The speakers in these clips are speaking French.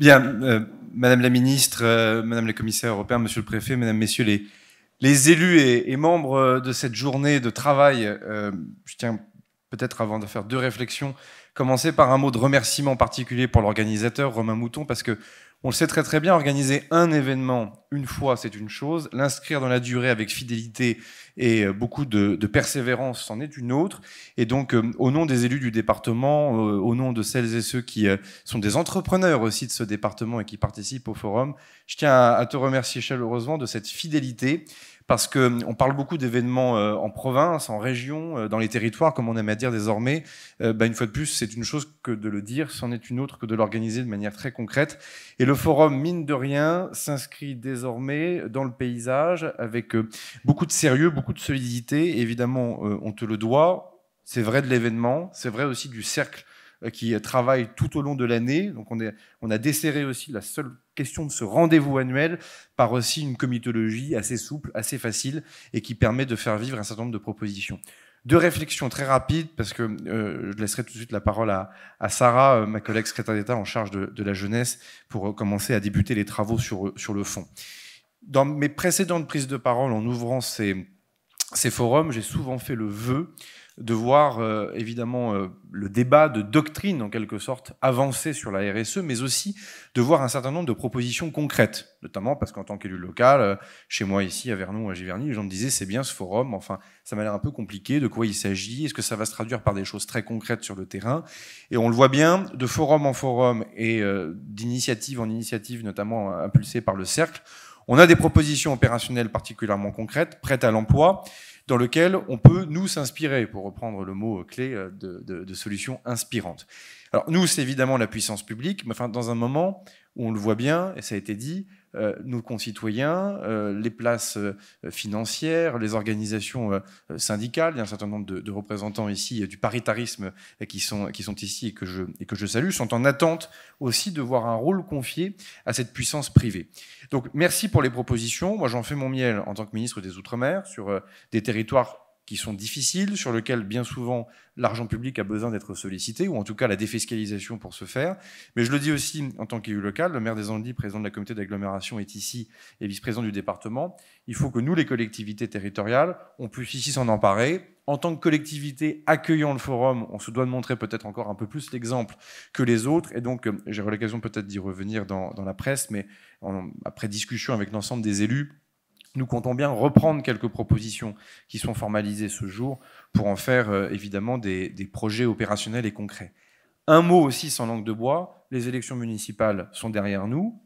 Bien, euh, Madame la Ministre, euh, Madame la Commissaire européenne, Monsieur le Préfet, Mesdames, Messieurs les, élus et, membres euh, de cette journée de travail, je tiens peut-être avant de faire deux réflexions, commencer par un mot de remerciement particulier pour l'organisateur Romain Mouton, parce que on le sait très très bien, organiser un événement une fois, c'est une chose. L'inscrire dans la durée avec fidélité et euh, beaucoup de, persévérance, c'en est une autre. Et donc, euh, au nom des élus du département, euh, au nom de celles et ceux qui sont des entrepreneurs aussi de ce département et qui participent au forum, je tiens à, te remercier chaleureusement de cette fidélité parce qu'on parle beaucoup d'événements en province, en région, dans les territoires, comme on aime à dire désormais. Bah, une fois de plus, c'est une chose que de le dire, c'en est une autre que de l'organiser de manière très concrète. Et le forum, mine de rien, s'inscrit désormais dans le paysage avec euh, beaucoup de sérieux, beaucoup de solidité. évidemment, euh, on te le doit. C'est vrai de l'événement, c'est vrai aussi du cercle euh, qui travaille tout au long de l'année. Donc on, est, on a desserré aussi la seule question de ce rendez-vous annuel par aussi une comitologie assez souple, assez facile et qui permet de faire vivre un certain nombre de propositions. Deux réflexions très rapides, parce que euh, je laisserai tout de suite la parole à, Sarah, euh, ma collègue secrétaire d'État en charge de, la jeunesse, pour euh, commencer à débuter les travaux sur, sur le fond. Dans mes précédentes prises de parole, en ouvrant ces, ces forums, j'ai souvent fait le vœu de voir euh, évidemment euh, le débat de doctrine en quelque sorte avancé sur la RSE, mais aussi de voir un certain nombre de propositions concrètes, notamment parce qu'en tant qu'élu local, euh, chez moi ici à Vernon ou à Giverny, les gens me disaient c'est bien ce forum, enfin ça m'a l'air un peu compliqué, de quoi il s'agit, est-ce que ça va se traduire par des choses très concrètes sur le terrain Et on le voit bien, de forum en forum et d'initiative en initiative, notamment impulsée par le cercle, on a des propositions opérationnelles particulièrement concrètes, prêtes à l'emploi, dans lesquelles on peut nous s'inspirer, pour reprendre le mot clé euh, de, solutions inspirantes. Alors nous, c'est évidemment la puissance publique, mais dans un moment on le voit bien, et ça a été dit, euh, nos concitoyens, euh, les places euh, financières, les organisations syndicales. Il y a un certain nombre de, représentants ici du paritarisme qui, sont, qui sont ici et que, je, et que je salue, sont en attente aussi de voir un rôle confié à cette puissance privée. Donc merci pour les propositions. Moi j'en fais mon miel en tant que ministre des Outre-mer sur des territoires qui sont difficiles, sur lesquels bien souvent l'argent public a besoin d'être sollicité, ou en tout cas la défiscalisation pour se faire. Mais je le dis aussi en tant qu'élu local, le maire des Andes, président de la communauté d'agglomération, est ici et vice-président du département. Il faut que nous, les collectivités territoriales, on puisse ici s'en emparer. En tant que collectivité accueillant le forum, on se doit de montrer peut-être encore un peu plus l'exemple que les autres. Et donc, euh, j'aurai l'occasion peut-être d'y revenir dans, la presse, mais après discussion avec l'ensemble des élus, nous comptons bien reprendre quelques propositions qui sont formalisées ce jour pour en faire euh, évidemment des, des, projets opérationnels et concrets. Un mot aussi sans langue de bois, les élections municipales sont derrière nous,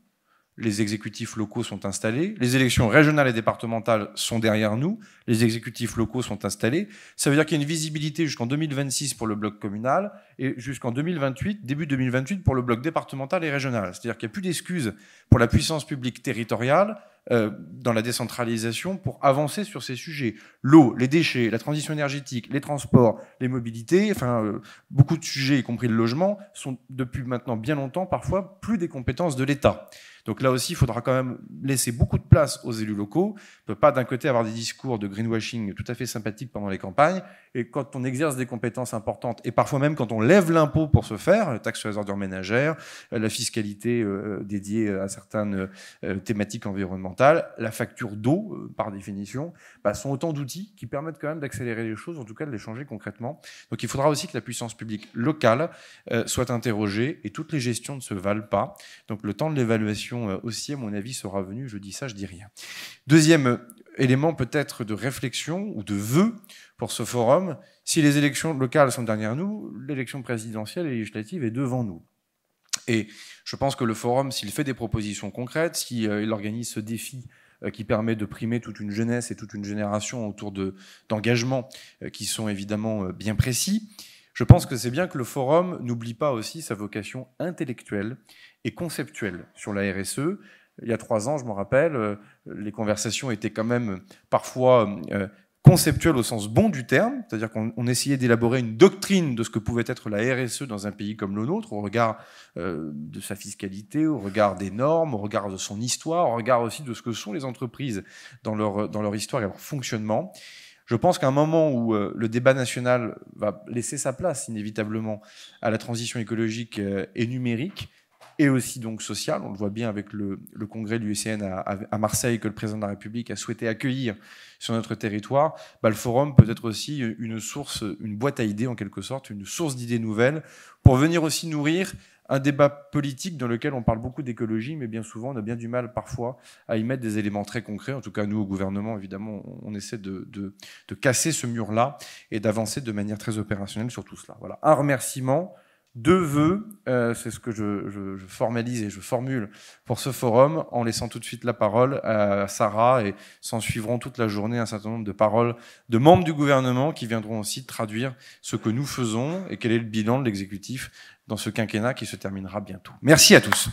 les exécutifs locaux sont installés, les élections régionales et départementales sont derrière nous, les exécutifs locaux sont installés. Ça veut dire qu'il y a une visibilité jusqu'en 2026 pour le bloc communal et jusqu'en 2028, début 2028 pour le bloc départemental et régional. C'est-à-dire qu'il n'y a plus d'excuses pour la puissance publique territoriale euh, dans la décentralisation pour avancer sur ces sujets. L'eau, les déchets, la transition énergétique, les transports, les mobilités, enfin, euh, beaucoup de sujets, y compris le logement, sont depuis maintenant bien longtemps parfois plus des compétences de l'État. Donc là aussi, il faudra quand même laisser beaucoup de place aux élus locaux. On ne peut pas d'un côté avoir des discours de greenwashing tout à fait sympathiques pendant les campagnes, et quand on exerce des compétences importantes, et parfois même quand on lève l'impôt pour ce faire, la taxe sur les ordures ménagères, euh, la fiscalité dédiée à certaines thématiques environnementales, la facture d'eau, euh, par définition, bah, sont autant d'outils qui permettent quand même d'accélérer les choses, en tout cas de les changer concrètement. Donc il faudra aussi que la puissance publique locale euh, soit interrogée et toutes les gestions ne se valent pas. Donc le temps de l'évaluation euh, aussi, à mon avis, sera venu. Je dis ça, je dis rien. Deuxième élément peut-être de réflexion ou de vœu pour ce forum, si les élections locales sont derrière nous, l'élection présidentielle et législative est devant nous. Et je pense que le forum, s'il fait des propositions concrètes, s'il euh, organise ce défi euh, qui permet de primer toute une jeunesse et toute une génération autour d'engagements euh, qui sont évidemment bien précis, je pense que c'est bien que le forum n'oublie pas aussi sa vocation intellectuelle et conceptuelle sur la RSE. Il y a trois ans, je me rappelle, les conversations étaient quand même parfois conceptuel au sens bon du terme, c'est-à-dire qu'on essayait d'élaborer une doctrine de ce que pouvait être la RSE dans un pays comme le nôtre, au regard euh, de sa fiscalité, au regard des normes, au regard de son histoire, au regard aussi de ce que sont les entreprises dans leur, dans leur histoire et leur fonctionnement. Je pense qu'à un moment où euh, le débat national va laisser sa place inévitablement à la transition écologique euh, et numérique, et aussi donc social, On le voit bien avec le, congrès de l'UECN à, à, Marseille que le président de la République a souhaité accueillir sur notre territoire. Bah, le forum peut être aussi euh, une source, une boîte à idées en quelque sorte, une source d'idées nouvelles pour venir aussi nourrir un débat politique dans lequel on parle beaucoup d'écologie, mais bien souvent on a bien du mal parfois à y mettre des éléments très concrets. En tout cas, nous au gouvernement, évidemment, on essaie de, de casser ce mur-là et d'avancer de manière très opérationnelle sur tout cela. Voilà. Un remerciement deux vœux, euh, c'est ce que je, formalise et je formule pour ce forum, en laissant tout de suite la parole à Sarah et s'en suivront toute la journée un certain nombre de paroles de membres du gouvernement qui viendront aussi traduire ce que nous faisons et quel est le bilan de l'exécutif dans ce quinquennat qui se terminera bientôt. Merci à tous.